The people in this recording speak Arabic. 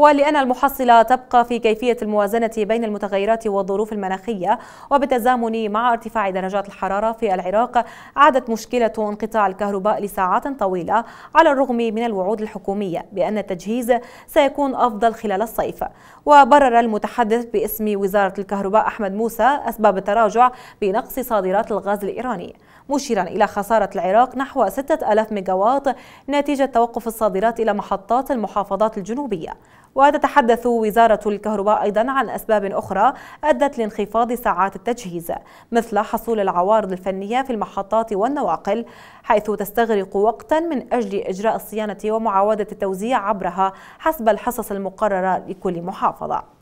ولأن المحصلة تبقى في كيفية الموازنة بين المتغيرات والظروف المناخية وبتزامن مع ارتفاع درجات الحرارة في العراق عادت مشكلة انقطاع الكهرباء لساعات طويلة على الرغم من الوعود الحكومية بأن التجهيز سيكون أفضل خلال الصيف وبرر المتحدث باسم وزارة الكهرباء أحمد موسى أسباب التراجع بنقص صادرات الغاز الإيراني مشيرا إلى خسارة العراق نحو 6000 ميجاوات نتيجة توقف الصادرات إلى محطات المحافظات الجنوبية وتتحدث وزارة الكهرباء أيضا عن أسباب أخرى أدت لانخفاض ساعات التجهيز مثل حصول العوارض الفنية في المحطات والنواقل حيث تستغرق وقتا من أجل إجراء الصيانة ومعاودة التوزيع عبرها حسب الحصص المقررة لكل محافظة